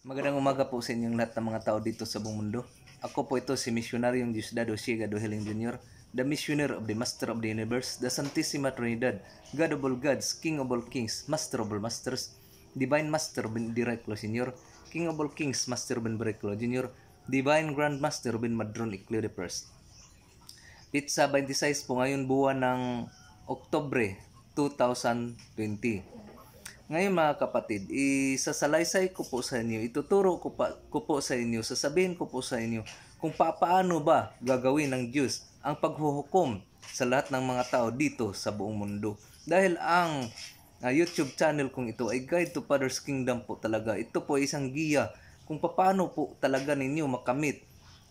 Magandang umaga po sa inyong lahat ng mga tao dito sa buong mundo. Ako po ito si Misyonaryong Diosda Dosiega Doheling Jr., the Missionary of the Master of the Universe, the Santissima Trinidad, God of all Gods, King of all Kings, Master of all Masters, Divine Master Ben Direclo Sr., King of all Kings, Master Ben Direclo Jr., Divine Grand Master Ben Madron Iclio I. Pizza 26 po ngayon buwan ng Oktobre 2020. Ngayon mga kapatid, isasalaysay ko po sa inyo, ituturo ko, pa, ko po sa inyo, sasabihin ko po sa inyo kung paano ba gagawin ng Diyos ang paghuhukom sa lahat ng mga tao dito sa buong mundo. Dahil ang uh, YouTube channel kong ito ay Guide to Father's Kingdom po talaga. Ito po ay isang giya kung paano po talaga ninyo makamit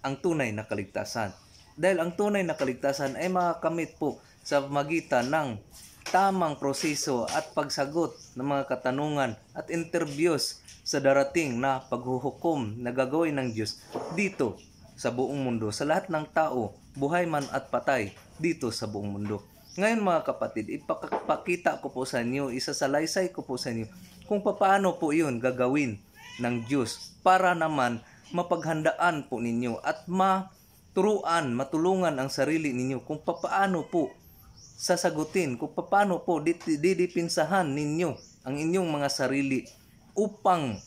ang tunay na kaligtasan. Dahil ang tunay na kaligtasan ay makakamit po sa magitan ng tamang proseso at pagsagot ng mga katanungan at interviews sa darating na paghuhukom na gagawin ng Diyos dito sa buong mundo, sa lahat ng tao, buhay man at patay dito sa buong mundo. Ngayon mga kapatid, ipakita ko po sa inyo, isasalaysay ko po sa inyo kung paano po iyon gagawin ng Diyos para naman mapaghandaan po ninyo at maturuan, matulungan ang sarili ninyo kung paano po sasagutin kung paano po didipinsahan ninyo ang inyong mga sarili upang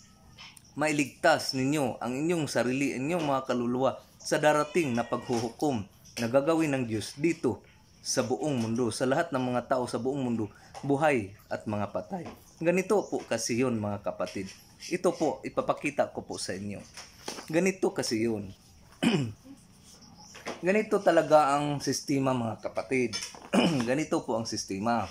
mailigtas ninyo ang inyong sarili, inyong mga kaluluwa sa darating na paghuhukom na gagawin ng Diyos dito sa buong mundo, sa lahat ng mga tao sa buong mundo, buhay at mga patay. Ganito po kasi yon mga kapatid. Ito po, ipapakita ko po sa inyo. Ganito kasi yon ganito talaga ang sistema mga kapatid. ganito po ang sistema.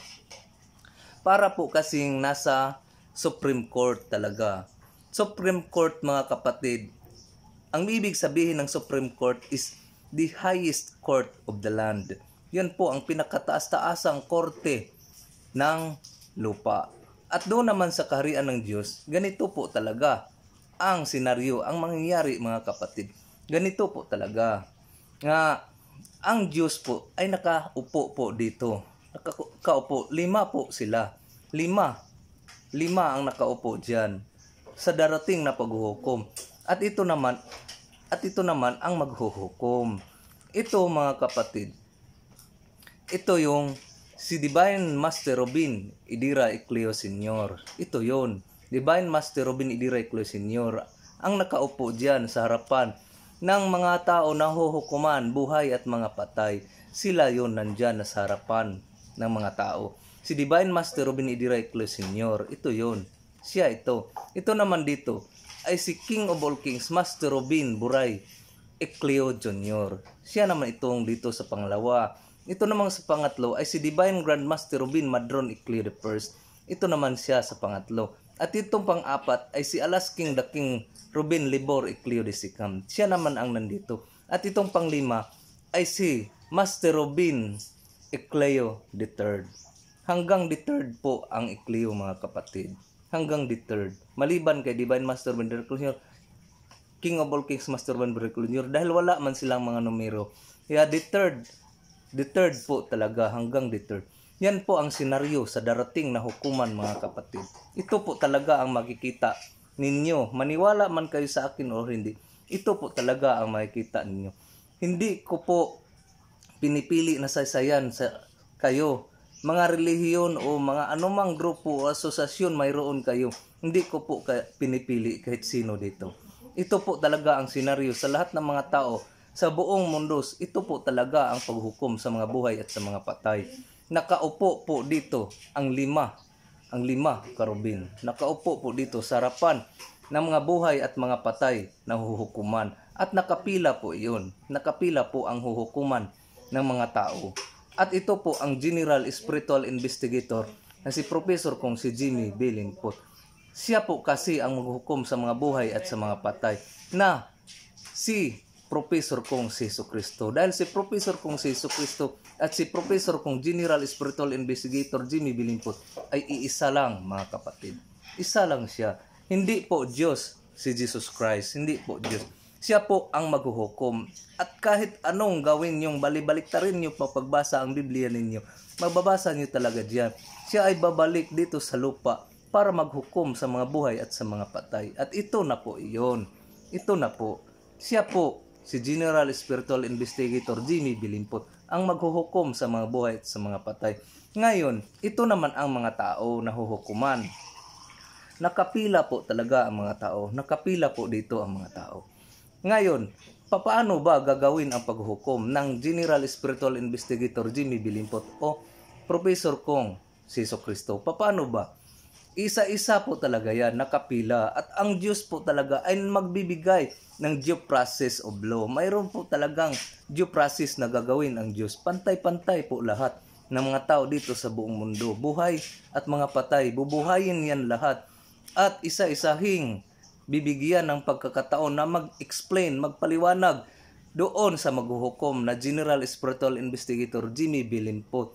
Para po kasing nasa Supreme Court talaga. Supreme Court mga kapatid, ang ibig sabihin ng Supreme Court is the highest court of the land. Yan po ang pinakataas-taasang korte ng lupa. At doon naman sa kaharian ng Diyos, ganito po talaga ang senaryo, ang mangyayari mga kapatid. Ganito po talaga nga ang Diyos po ay nakaupo po dito. Nakaupo, lima po sila. Lima. Lima ang nakaupo diyan sa darating na paghuhukom. At ito naman at ito naman ang maghuhukom. Ito mga kapatid. Ito yung si Divine Master Robin Idira Icleo Senior. Ito yon. Divine Master Robin Idira Icleo Senior ang nakaupo diyan sa harapan ng mga tao na huhukuman, buhay at mga patay. Sila yon nandyan na sa harapan ng mga tao. Si Divine Master Robin Idirayclo Senior, ito yon. Siya ito. Ito naman dito ay si King of All Kings, Master Robin Buray Ecleo Jr. Siya naman itong dito sa pangalawa. Ito naman sa pangatlo ay si Divine Grand Master Robin Madron Ecleo I. Ito naman siya sa pangatlo. At itong pang-apat ay si Alas King the King Ruben Libor Iclio de Sicam. Siya naman ang nandito. At itong pang-lima ay si Master Robin Iclio the Third. Hanggang the third po ang Iclio mga kapatid. Hanggang the third. Maliban kay Divine Master Bender Jr. King of all Kings Master Bender Jr. Dahil wala man silang mga numero. Kaya the third. The third po talaga hanggang the third. Yan po ang senaryo sa darating na hukuman mga kapatid. Ito po talaga ang makikita ninyo. Maniwala man kayo sa akin o hindi, ito po talaga ang makikita ninyo. Hindi ko po pinipili na saysayan sa kayo mga relihiyon o mga anumang grupo o asosasyon mayroon kayo. Hindi ko po pinipili kahit sino dito. Ito po talaga ang senaryo sa lahat ng mga tao sa buong mundos. Ito po talaga ang paghukom sa mga buhay at sa mga patay nakaupo po dito ang lima, ang lima karubin. Nakaupo po dito sa harapan ng mga buhay at mga patay na huhukuman. At nakapila po iyon, nakapila po ang huhukuman ng mga tao. At ito po ang General Spiritual Investigator na si Professor kong si Jimmy Billingpot. Siya po kasi ang maghukom sa mga buhay at sa mga patay na si Professor kong si Yesu Kristo. Dahil si Professor kong si Yesu Kristo at si Professor kong General Spiritual Investigator Jimmy Bilimpot ay iisa lang mga kapatid. Isa lang siya. Hindi po Diyos si Jesus Christ. Hindi po Diyos. Siya po ang maghuhukom. At kahit anong gawin niyong balibalik ta rin niyo pagbasa ang Biblia ninyo, magbabasa niyo talaga diyan. Siya ay babalik dito sa lupa para maghukom sa mga buhay at sa mga patay. At ito na po iyon. Ito na po. Siya po si General Spiritual Investigator Jimmy Bilimpot ang maghuhukom sa mga buhay at sa mga patay. Ngayon, ito naman ang mga tao na huhukuman. Nakapila po talaga ang mga tao. Nakapila po dito ang mga tao. Ngayon, papaano ba gagawin ang paghukom ng General Spiritual Investigator Jimmy Bilimpot o Professor Kong Siso Cristo? Papaano ba? Isa-isa po talaga yan, nakapila. At ang Diyos po talaga ay magbibigay ng due process of law. Mayroon po talagang due process na gagawin ang Diyos. Pantay-pantay po lahat ng mga tao dito sa buong mundo. Buhay at mga patay, bubuhayin yan lahat. At isa-isahing bibigyan ng pagkakataon na mag-explain, magpaliwanag doon sa maghuhukom na General Spiritual Investigator Jimmy Bilinpot.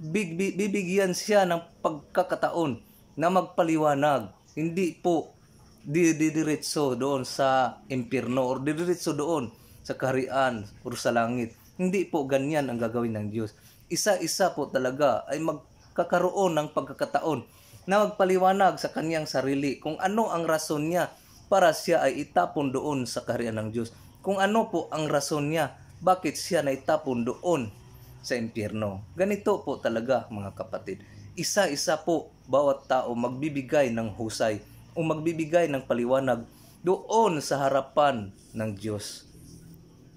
bibigyan siya ng pagkakataon na magpaliwanag. Hindi po didiretso doon sa impyerno or didiretso doon sa kaharian or sa langit. Hindi po ganyan ang gagawin ng Diyos. Isa-isa po talaga ay magkakaroon ng pagkakataon na magpaliwanag sa kaniyang sarili kung ano ang rason niya para siya ay itapon doon sa kaharian ng Diyos. Kung ano po ang rason niya bakit siya na itapon doon sa impyerno. Ganito po talaga mga kapatid. Isa-isa po bawat tao magbibigay ng husay o magbibigay ng paliwanag doon sa harapan ng Diyos.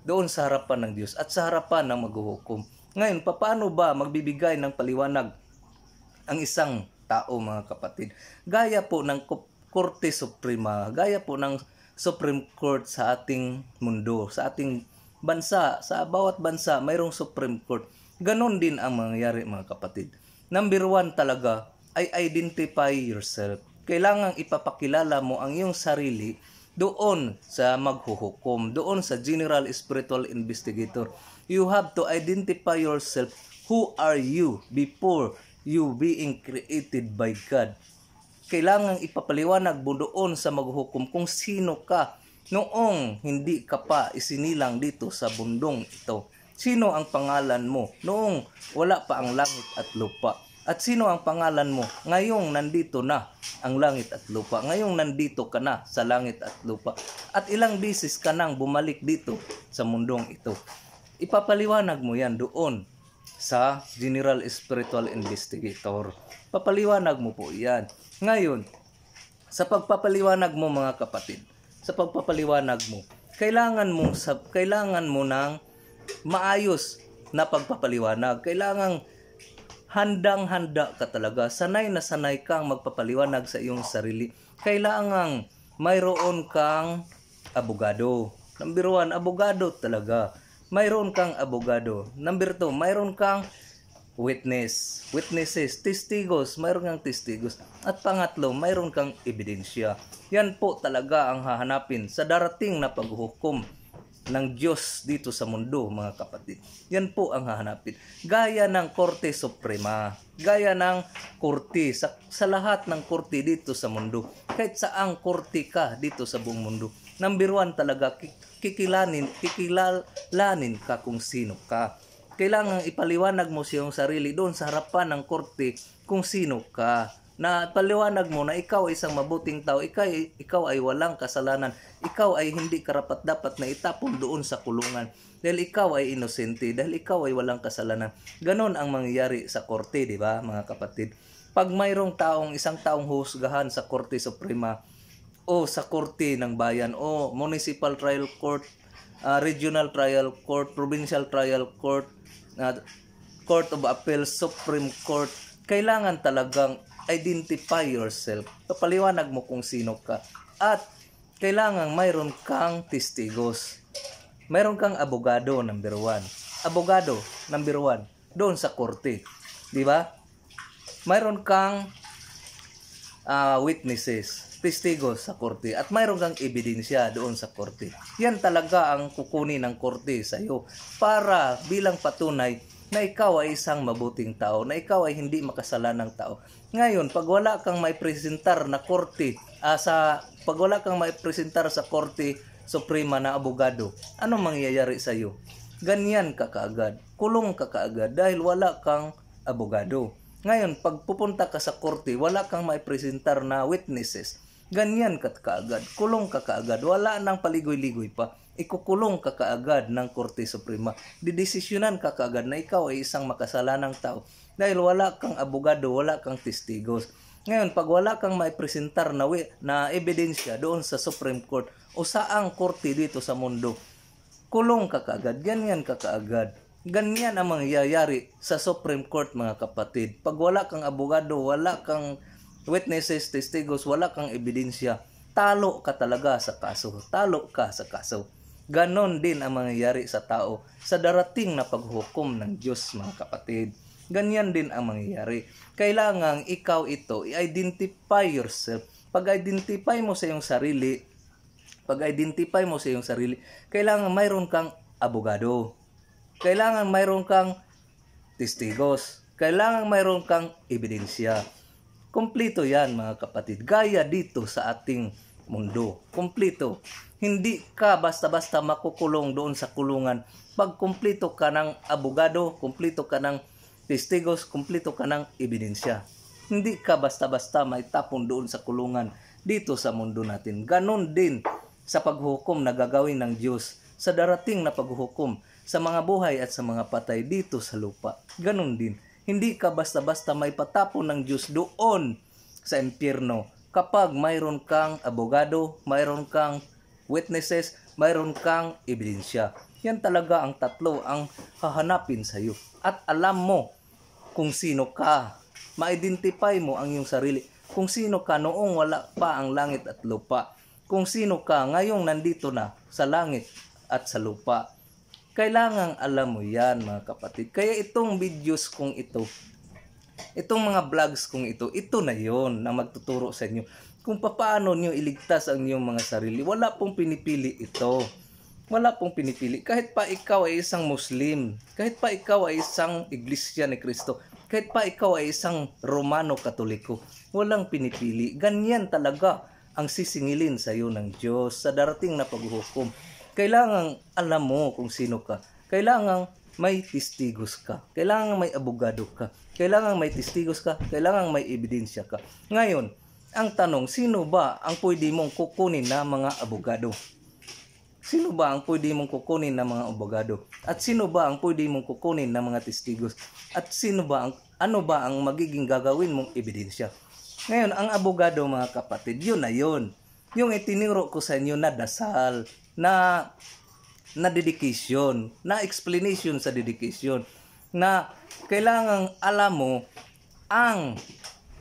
Doon sa harapan ng Diyos at sa harapan ng maghuhukom. Ngayon, paano ba magbibigay ng paliwanag ang isang tao mga kapatid? Gaya po ng Korte Suprema, gaya po ng Supreme Court sa ating mundo, sa ating bansa, sa bawat bansa mayroong Supreme Court. Ganon din ang mangyayari mga kapatid. Number one talaga, ay identify yourself. Kailangang ipapakilala mo ang iyong sarili doon sa maghuhukom, doon sa general spiritual investigator. You have to identify yourself. Who are you before you being created by God? Kailangang ipapaliwanag mo doon sa maghuhukom kung sino ka noong hindi ka pa isinilang dito sa bundong ito. Sino ang pangalan mo noong wala pa ang langit at lupa? At sino ang pangalan mo? Ngayong nandito na ang langit at lupa. Ngayong nandito ka na sa langit at lupa. At ilang bisis ka nang bumalik dito sa mundong ito. Ipapaliwanag mo yan doon sa General Spiritual Investigator. Papaliwanag mo po yan. Ngayon, sa pagpapaliwanag mo mga kapatid, sa pagpapaliwanag mo, kailangan mo, sab kailangan mo ng maayos na pagpapaliwanag. Kailangan handang-handa ka talaga. Sanay na sanay kang magpapaliwanag sa iyong sarili. Kailangang mayroon kang abogado. Number one, abogado talaga. Mayroon kang abogado. Number two, mayroon kang witness. Witnesses, testigos. Mayroon kang testigos. At pangatlo, mayroon kang ebidensya. Yan po talaga ang hahanapin sa darating na paghukom ng Diyos dito sa mundo, mga kapatid. Yan po ang hahanapin. Gaya ng Korte Suprema, gaya ng korte, sa, sa lahat ng korte dito sa mundo. Kahit saang korte ka dito sa buong mundo. Number one talaga, kikilanin, kikilalanin ka kung sino ka. Kailangan ipaliwanag mo siyong sarili doon sa harapan ng korte kung sino ka na paliwanag mo na ikaw ay isang mabuting tao, ikaw, ikaw ay walang kasalanan, ikaw ay hindi karapat dapat na itapon doon sa kulungan dahil ikaw ay inosente, dahil ikaw ay walang kasalanan. Ganon ang mangyayari sa korte, di ba mga kapatid? Pag mayroong taong, isang taong husgahan sa Korte Suprema o sa Korte ng Bayan o Municipal Trial Court, uh, Regional Trial Court, Provincial Trial Court, uh, Court of appeals, Supreme Court, kailangan talagang identify yourself. Papaliwanag mo kung sino ka. At kailangan mayroon kang testigos. Mayroon kang abogado number one. Abogado number one doon sa korte. Di ba? Mayroon kang uh, witnesses, testigos sa korte at mayroon kang ebidensya doon sa korte. Yan talaga ang kukunin ng korte sa iyo para bilang patunay na ikaw ay isang mabuting tao, na ikaw ay hindi makasalanang tao. Ngayon, pag wala kang may presentar na korte, uh, sa, pag wala kang may presentar sa korte suprema na abogado, ano mangyayari sa iyo? Ganyan ka kaagad, kulong ka kaagad dahil wala kang abogado. Ngayon, pag pupunta ka sa korte, wala kang may presentar na witnesses Ganyan ka kaagad. Kulong ka kaagad. Wala nang paligoy-ligoy pa. Ikukulong ka kaagad ng Korte Suprema. Didesisyonan ka kaagad na ikaw ay isang makasalanang tao. Dahil wala kang abogado, wala kang testigos. Ngayon, pag wala kang maipresentar na, na ebidensya doon sa Supreme Court o saang korte dito sa mundo, kulong ka kaagad, ganyan ka kaagad. Ganyan ang mangyayari sa Supreme Court mga kapatid. Pag wala kang abogado, wala kang witnesses, testigos, wala kang ebidensya, talo ka talaga sa kaso. Talo ka sa kaso. Ganon din ang mangyayari sa tao sa darating na paghukom ng Diyos mga kapatid. Ganyan din ang mangyayari. Kailangan ikaw ito, i-identify yourself. Pag-identify mo sa iyong sarili, pag-identify mo sa iyong sarili, kailangan mayroon kang abogado. Kailangan mayroon kang testigos. Kailangan mayroon kang ebidensya. Kompleto yan mga kapatid. Gaya dito sa ating mundo. Kompleto. Hindi ka basta-basta makukulong doon sa kulungan. Pag kompleto ka ng abogado, kompleto ka ng testigos, kompleto ka ng ebidensya. Hindi ka basta-basta may tapon doon sa kulungan dito sa mundo natin. Ganon din sa paghukom na gagawin ng Diyos sa darating na paghukom sa mga buhay at sa mga patay dito sa lupa. Ganon din. Hindi ka basta-basta may patapon ng Diyos doon sa impyerno. Kapag mayroon kang abogado, mayroon kang witnesses, mayroon kang ebidensya. Yan talaga ang tatlo ang hahanapin sa iyo. At alam mo kung sino ka. Ma-identify mo ang iyong sarili. Kung sino ka noong wala pa ang langit at lupa. Kung sino ka ngayong nandito na sa langit at sa lupa kailangan alam mo yan mga kapatid. Kaya itong videos kong ito, itong mga vlogs kong ito, ito na yon na magtuturo sa inyo kung paano niyo iligtas ang inyong mga sarili. Wala pong pinipili ito. Wala pong pinipili. Kahit pa ikaw ay isang Muslim, kahit pa ikaw ay isang Iglesia ni Kristo, kahit pa ikaw ay isang Romano Katoliko, walang pinipili. Ganyan talaga ang sisingilin sa iyo ng Diyos sa darating na paghuhukom. Kailangan alam mo kung sino ka. Kailangan may testigos ka. Kailangan may abogado ka. Kailangan may testigos ka. Kailangan may ebidensya ka. Ngayon, ang tanong, sino ba ang pwede mong kukunin na mga abogado? Sino ba ang pwede mong kukunin ng mga abogado? At sino ba ang pwede mong kukunin ng mga testigos? At sino ba ang ano ba ang magiging gagawin mong ebidensya? Ngayon, ang abogado mga kapatid, yun na yun. Yung itinuro ko sa inyo na dasal, na na dedication, na explanation sa dedication na kailangan alam mo ang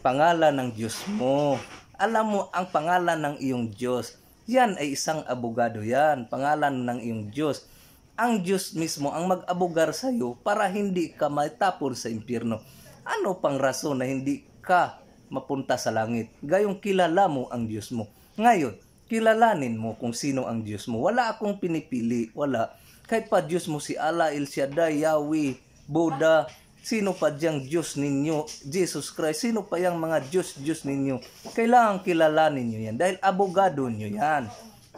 pangalan ng Diyos mo. Alam mo ang pangalan ng iyong Diyos. Yan ay isang abogado yan, pangalan ng iyong Diyos. Ang Diyos mismo ang mag-abogar sa iyo para hindi ka matapon sa impyerno. Ano pang rason na hindi ka mapunta sa langit? Gayong kilala mo ang Diyos mo. Ngayon, kilalanin mo kung sino ang Diyos mo. Wala akong pinipili, wala. Kahit pa Diyos mo si Allah, El Shaddai, Yahweh, Buddha, sino pa diyang Diyos ninyo, Jesus Christ, sino pa yung mga Diyos-Diyos ninyo. Kailangan kilalanin nyo yan dahil abogado nyo yan.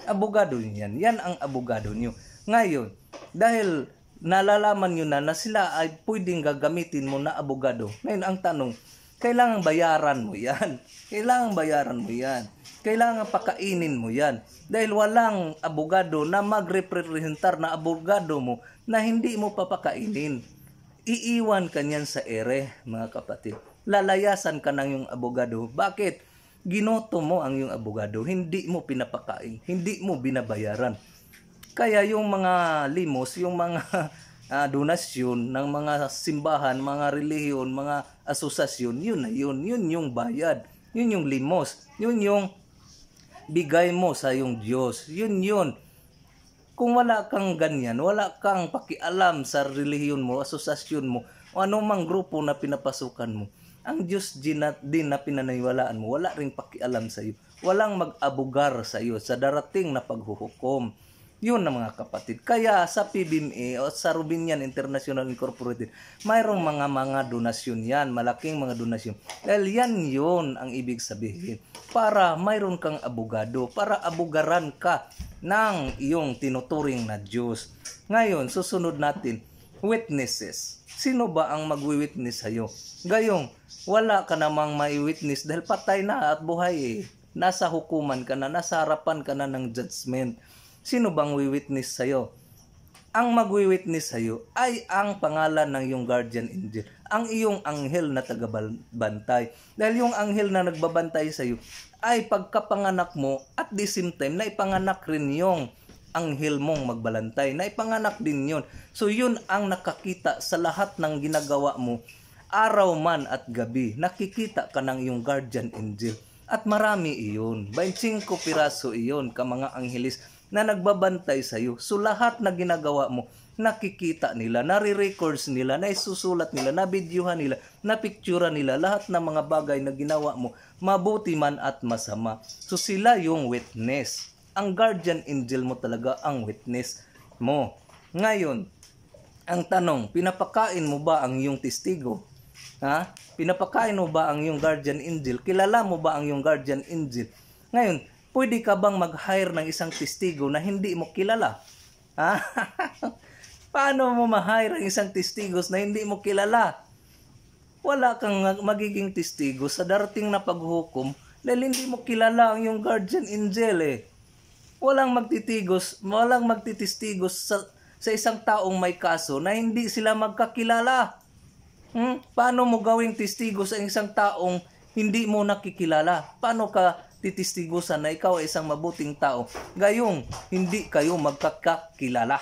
Abogado nyo yan. Yan ang abogado nyo. Ngayon, dahil nalalaman nyo na na sila ay pwedeng gagamitin mo na abogado. Ngayon, ang tanong, kailangan bayaran mo yan. Kailangan bayaran mo yan kailangan pakainin mo yan. Dahil walang abogado na magrepresentar na abogado mo na hindi mo papakainin. Iiwan ka niyan sa ere, mga kapatid. Lalayasan ka ng yung abogado. Bakit? Ginoto mo ang yung abogado. Hindi mo pinapakain. Hindi mo binabayaran. Kaya yung mga limos, yung mga uh, donasyon ng mga simbahan, mga reliyon, mga asosasyon, yun na yun. Yun yung bayad. Yun yung limos. Yun yung bigay mo sa iyong Diyos. Yun yun. Kung wala kang ganyan, wala kang pakialam sa relihiyon mo, asosasyon mo, o anumang grupo na pinapasukan mo, ang Diyos din na, din na pinanaywalaan mo, wala ring pakialam sa iyo. Walang mag-abugar sa iyo sa darating na paghuhukom. Yun na mga kapatid. Kaya sa PBMA o sa Rubinian International Incorporated, mayroong mga mga donasyon yan, malaking mga donasyon. Dahil yan yun ang ibig sabihin. Para mayroon kang abogado, para abugaran ka ng iyong tinuturing na Diyos. Ngayon, susunod natin, witnesses. Sino ba ang magwi-witness sa'yo? Gayong, wala ka namang mai-witness dahil patay na at buhay eh. Nasa hukuman ka na, nasa harapan ka na ng judgment. Sino bang wi-witness sa'yo? Ang magwi-witness sa'yo ay ang pangalan ng iyong guardian angel, ang iyong anghel na tagabantay. Dahil yung anghel na nagbabantay sa'yo ay pagkapanganak mo at the same time na ipanganak rin yung anghel mong magbalantay. Na ipanganak din yun. So yun ang nakakita sa lahat ng ginagawa mo araw man at gabi, nakikita ka ng iyong guardian angel. At marami iyon. 25 piraso iyon ka mga anghelis na nagbabantay sa iyo. So lahat na ginagawa mo, nakikita nila, nare-records nila, naisusulat nila, nabidyuhan nila, napictura nila, lahat ng mga bagay na ginawa mo, mabuti man at masama. So sila yung witness. Ang guardian angel mo talaga ang witness mo. Ngayon, ang tanong, pinapakain mo ba ang iyong testigo? Ha? Pinapakain mo ba ang iyong guardian angel? Kilala mo ba ang iyong guardian angel? Ngayon, pwede ka bang mag-hire ng isang testigo na hindi mo kilala? Ha? Paano mo ma-hire ang isang testigo na hindi mo kilala? Wala kang magiging testigo sa darating na paghukom dahil hindi mo kilala ang iyong guardian angel eh. Walang magtitigos, walang magtitistigos sa, sa isang taong may kaso na hindi sila magkakilala. Hmm? Paano mo gawing testigo sa isang taong hindi mo nakikilala? Paano ka titistigo sa na ikaw ay isang mabuting tao. Gayong hindi kayo magkakakilala.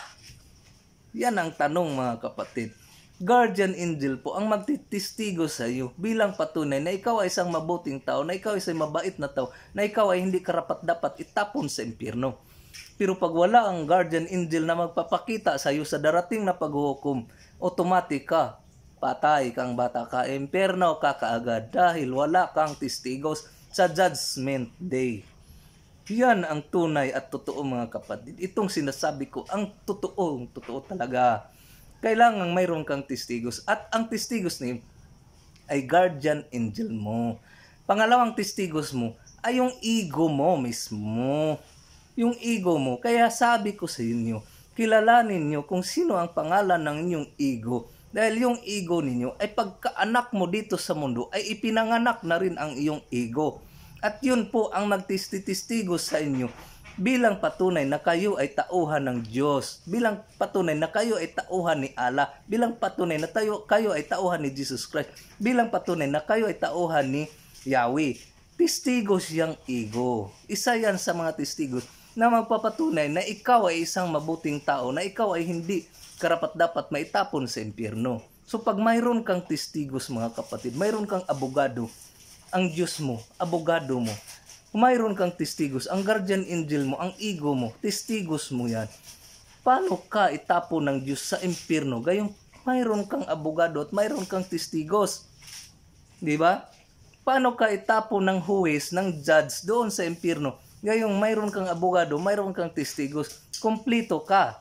Yan ang tanong mga kapatid. Guardian angel po ang magtitistigo sa iyo bilang patunay na ikaw ay isang mabuting tao, na ikaw ay isang mabait na tao, na ikaw ay hindi karapat-dapat itapon sa impyerno. Pero pag wala ang guardian angel na magpapakita sa iyo sa darating na paghukom, automatic ka patay kang bata ka, imperno ka kaagad dahil wala kang testigos sa Judgment Day. Yan ang tunay at totoo mga kapatid. Itong sinasabi ko, ang totoo, totoo talaga. Kailangan mayroon kang testigos. At ang testigos ni ay guardian angel mo. Pangalawang testigos mo ay yung ego mo mismo. Yung ego mo. Kaya sabi ko sa inyo, kilalanin niyo kung sino ang pangalan ng inyong ego dahil yung ego ninyo ay pagkaanak mo dito sa mundo ay ipinanganak na rin ang iyong ego. At yun po ang nagtistitistigo sa inyo bilang patunay na kayo ay tauhan ng Diyos, bilang patunay na kayo ay tauhan ni Allah, bilang patunay na tayo, kayo ay tauhan ni Jesus Christ, bilang patunay na kayo ay tauhan ni Yahweh. Testigo siyang ego. Isa yan sa mga Testigo na magpapatunay na ikaw ay isang mabuting tao, na ikaw ay hindi karapat-dapat maitapon sa impyerno. So pag mayroon kang testigos mga kapatid, mayroon kang abogado, ang Diyos mo, abogado mo, mayroon kang testigos, ang guardian angel mo, ang ego mo, testigos mo yan. Paano ka itapon ng Diyos sa impyerno? Gayong mayroon kang abogado at mayroon kang testigos. Di ba? Paano ka itapon ng huwes, ng judge doon sa impyerno? Gayong mayroon kang abogado, mayroon kang testigos, kumplito ka,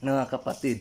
mga kapatid.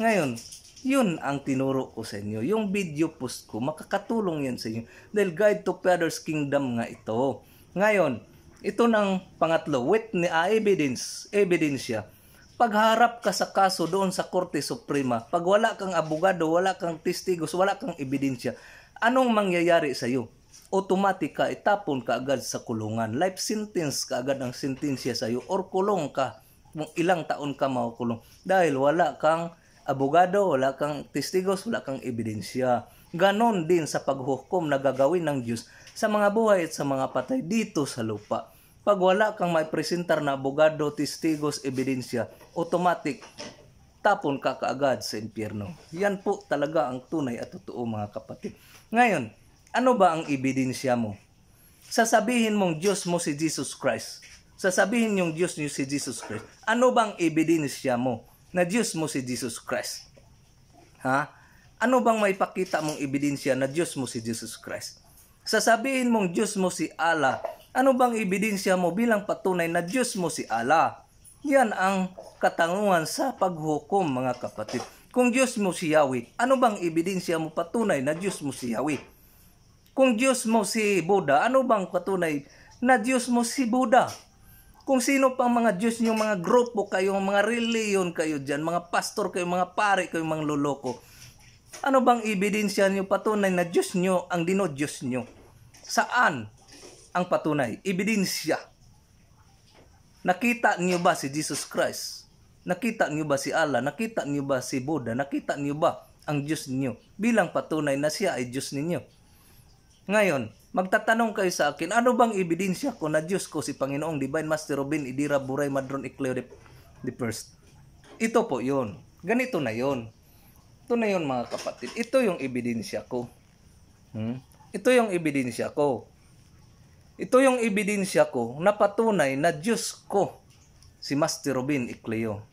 Ngayon, yun ang tinuro ko sa inyo. Yung video post ko, makakatulong yan sa inyo. Dahil Guide to Peter's Kingdom nga ito. Ngayon, ito ng pangatlo, witness, uh, ah, evidence, evidensya. Pagharap ka sa kaso doon sa Korte Suprema, pag wala kang abogado, wala kang testigos, wala kang ebidensya, anong mangyayari sa iyo? automatic itapon ka agad sa kulungan. Life sentence ka agad ang sentensya sa iyo or kulong ka kung ilang taon ka makukulong dahil wala kang abogado, wala kang testigos, wala kang ebidensya. Ganon din sa paghukom na gagawin ng Diyos sa mga buhay at sa mga patay dito sa lupa. Pag wala kang may presentar na abogado, testigos, ebidensya, automatic tapon ka kaagad sa impyerno. Yan po talaga ang tunay at totoo mga kapatid. Ngayon, ano ba ang ebidensya mo? Sasabihin mong Diyos mo si Jesus Christ. Sasabihin yung Diyos niyo si Jesus Christ. Ano bang ebidensya mo na Diyos mo si Jesus Christ? Ha? Ano bang may pakita mong ebidensya na Diyos mo si Jesus Christ? Sasabihin mong Diyos mo si Allah. Ano bang ebidensya mo bilang patunay na Diyos mo si Allah? Yan ang katanguan sa paghukom mga kapatid. Kung Diyos mo si Yahweh, ano bang ebidensya mo patunay na Diyos mo si Yahweh? Kung Diyos mo si Buddha, ano bang katunay na Diyos mo si Buddha? Kung sino pang mga Diyos yung mga grupo kayo, mga religion kayo dyan, mga pastor kayo, mga pare kayo, mga loloko. Ano bang ebidensya nyo patunay na Diyos niyo ang dino Diyos nyo? Saan ang patunay? Ebidensya. Nakita niyo ba si Jesus Christ? Nakita niyo ba si Allah? Nakita niyo ba si Buddha? Nakita niyo ba ang Diyos niyo bilang patunay na siya ay Diyos ninyo? Ngayon, magtatanong kayo sa akin, ano bang ebidensya ko na Diyos ko si Panginoong Divine Master Robin Idira Buray Madron Ecleo the, the First? Ito po yon. Ganito na yon. Ito na yon mga kapatid. Ito yung ebidensya ko. Hmm? Ito yung ebidensya ko. Ito yung ebidensya ko na patunay na Diyos ko si Master Robin Ecleo.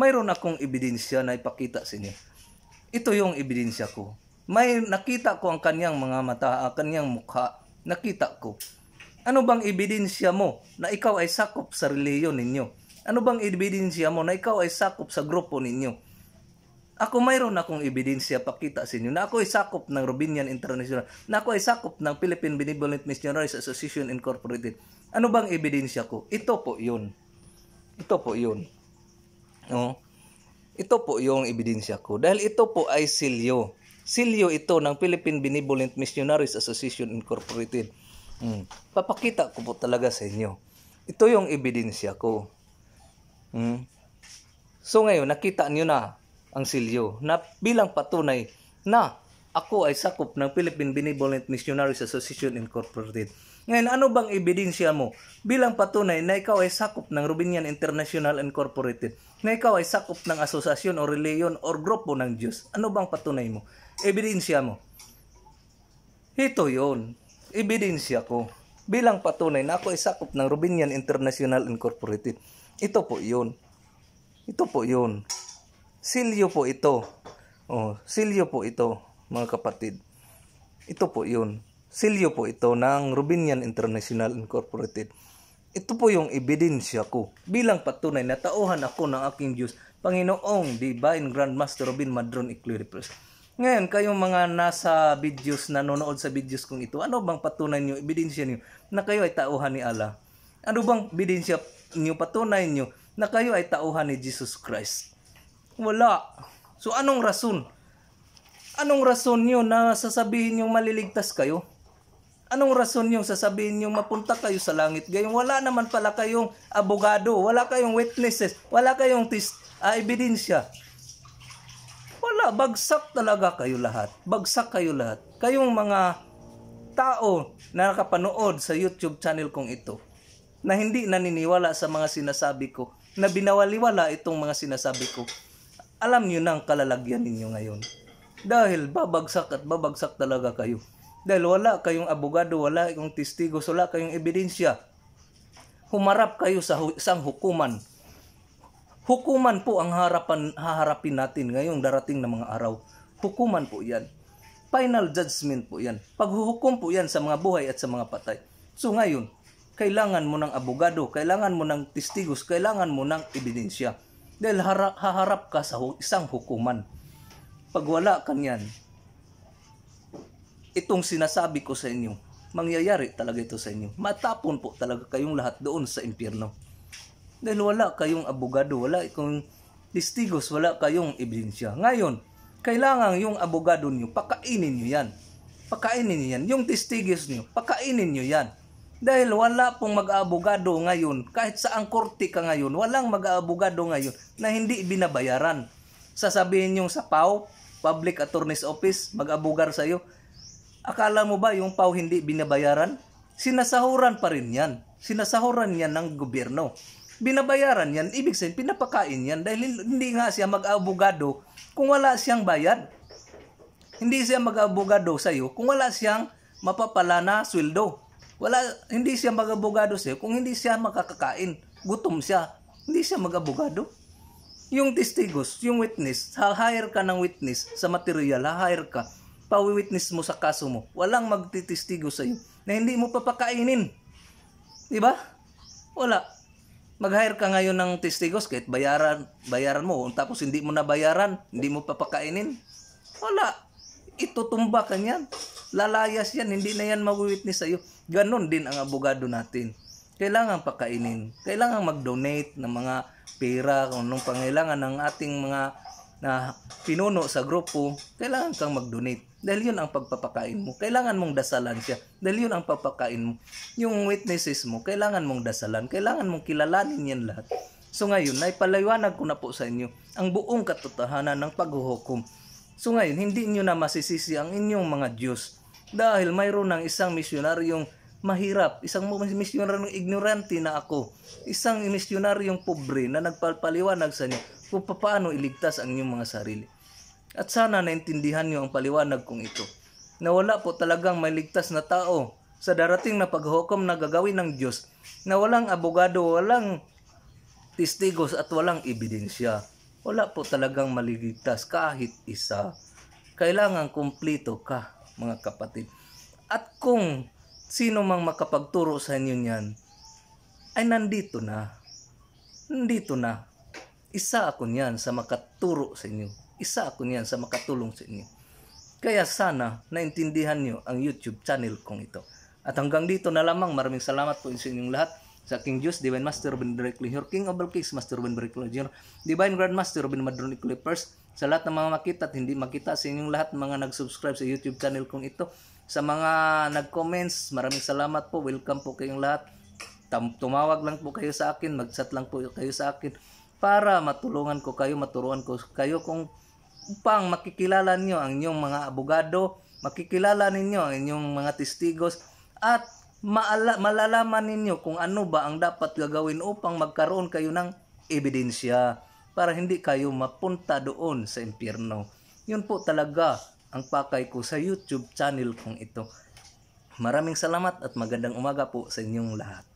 Mayroon akong ebidensya na ipakita sa inyo. Ito yung ebidensya ko. May nakita ko ang kanyang mga mata, ang kanyang mukha. Nakita ko. Ano bang ebidensya mo na ikaw ay sakop sa reliyon ninyo? Ano bang ebidensya mo na ikaw ay sakop sa grupo ninyo? Ako mayroon akong ebidensya pakita sa inyo na ako ay sakop ng Robinian International, na ako ay sakop ng Philippine Benevolent Missionaries Association Incorporated. Ano bang ebidensya ko? Ito po yun. Ito po yun. No? Ito po yung ebidensya ko. Dahil ito po ay silyo. Silyo ito ng Philippine Benevolent Missionaries Association Incorporated. Hmm. Papakita ko po talaga sa inyo. Ito yung ebidensya ko. Hmm. So ngayon, nakita niyo na ang silyo na bilang patunay na ako ay sakop ng Philippine Benevolent Missionaries Association Incorporated. Ngayon, ano bang ebidensya mo bilang patunay na ikaw ay sakop ng Rubinian International Incorporated, na ikaw ay sakop ng asosasyon o reliyon or grupo ng Diyos? Ano bang patunay mo? ebidensya mo. Ito yon ebidensya ko bilang patunay na ako ay sakop ng Rubinian International Incorporated. Ito po yon Ito po yon Silyo po ito. Oh, silyo po ito, mga kapatid. Ito po yon Silyo po ito ng Rubinian International Incorporated. Ito po yung ebidensya ko bilang patunay na tauhan ako ng aking Diyos, Panginoong Divine Grandmaster Robin Madron Eclipse. Ngayon, kayong mga nasa videos, nanonood sa videos kong ito, ano bang patunay niyo, ebidensya niyo na kayo ay tauhan ni Allah? Ano bang ebidensya niyo, patunay niyo na kayo ay tauhan ni Jesus Christ? Wala. So anong rason? Anong rason niyo na sasabihin yung maliligtas kayo? Anong rason yung sasabihin yung mapunta kayo sa langit? Gayong wala naman pala kayong abogado, wala kayong witnesses, wala kayong tis, uh, ebidensya bagsak talaga kayo lahat. Bagsak kayo lahat. Kayong mga tao na nakapanood sa YouTube channel kong ito na hindi naniniwala sa mga sinasabi ko, na binawaliwala itong mga sinasabi ko. Alam niyo na ang kalalagyan ninyo ngayon. Dahil babagsak at babagsak talaga kayo. Dahil wala kayong abogado, wala kayong testigo, wala kayong ebidensya. Humarap kayo sa isang hukuman Hukuman po ang harapan, haharapin natin ngayong darating na mga araw. Hukuman po yan. Final judgment po yan. Paghuhukom po yan sa mga buhay at sa mga patay. So ngayon, kailangan mo ng abogado, kailangan mo ng testigos, kailangan mo ng ebidensya. Dahil harap, haharap ka sa isang hukuman. Pag wala ka niyan, itong sinasabi ko sa inyo, mangyayari talaga ito sa inyo. Matapon po talaga kayong lahat doon sa impyerno. Dahil wala kayong abogado, wala kayong testigos, wala kayong ebidensya. Ngayon, kailangan yung abogado nyo, pakainin nyo yan. Pakainin nyo yan. Yung testigos nyo, pakainin nyo yan. Dahil wala pong mag abogado ngayon, kahit saang korte ka ngayon, walang mag abogado ngayon na hindi binabayaran. Sasabihin yung sa PAW, Public Attorney's Office, mag-abogar sa'yo. Akala mo ba yung PAW hindi binabayaran? Sinasahuran pa rin yan. Sinasahuran yan ng gobyerno binabayaran yan, ibig sabihin pinapakain yan dahil hindi nga siya mag-abogado kung wala siyang bayad. Hindi siya mag-abogado sa iyo kung wala siyang mapapala na sweldo. Wala, hindi siya mag-abogado sa iyo kung hindi siya makakakain. Gutom siya. Hindi siya mag-abogado. Yung testigos, yung witness, ha-hire ka ng witness sa material, ha-hire ka. Pawi-witness mo sa kaso mo. Walang magtitistigo sa iyo na hindi mo papakainin. Di ba? Wala mag-hire ka ngayon ng testigos kahit bayaran, bayaran mo. Tapos hindi mo nabayaran, hindi mo papakainin. Wala. Itutumba ka niyan. Lalayas yan. Hindi na yan mag-witness sa'yo. ganun din ang abogado natin. Kailangan pakainin. Kailangan mag-donate ng mga pera, kung anong pangailangan ng ating mga na pinuno sa grupo, kailangan kang mag-donate. Dahil yun ang pagpapakain mo. Kailangan mong dasalan siya. Dahil yun ang pagpapakain mo. Yung witnesses mo, kailangan mong dasalan. Kailangan mong kilalanin yan lahat. So ngayon, naipaliwanag ko na po sa inyo ang buong katotohanan ng paghuhukom. So ngayon, hindi niyo na masisisi ang inyong mga Diyos. Dahil mayroon ng isang misyonaryong mahirap, isang misyonaryong ignorante na ako, isang misyonaryong pobre na nagpapaliwanag sa inyo kung paano iligtas ang inyong mga sarili. At sana naintindihan niyo ang paliwanag kong ito na wala po talagang may ligtas na tao sa darating na paghukom na gagawin ng Diyos na walang abogado, walang testigos at walang ebidensya. Wala po talagang maliligtas kahit isa. Kailangan kumplito ka, mga kapatid. At kung sino mang makapagturo sa inyo niyan, ay nandito na. Nandito na. Isa ako niyan sa makaturo sa inyo. Isa ako niyan sa makatulong sa inyo. Kaya sana naintindihan niyo ang YouTube channel kong ito. At hanggang dito na lamang, maraming salamat po sa inyong lahat sa King Diyos, Divine Master Ruben Directly Here, King of All Kings, Master Ruben Derek Jr., Divine Grand Master Ruben Madronic Clippers, sa lahat ng mga makita at hindi makita, sa inyong lahat mga nag-subscribe sa YouTube channel kong ito, sa mga nag-comments, maraming salamat po, welcome po kayong lahat, tumawag lang po kayo sa akin, mag-chat lang po kayo sa akin, para matulungan ko kayo, maturuan ko kayo kung upang makikilala niyo ang inyong mga abogado, makikilala ninyo ang inyong mga testigos at maala- malalaman ninyo kung ano ba ang dapat gagawin upang magkaroon kayo ng ebidensya para hindi kayo mapunta doon sa impyerno. Yun po talaga ang pakay ko sa YouTube channel kong ito. Maraming salamat at magandang umaga po sa inyong lahat.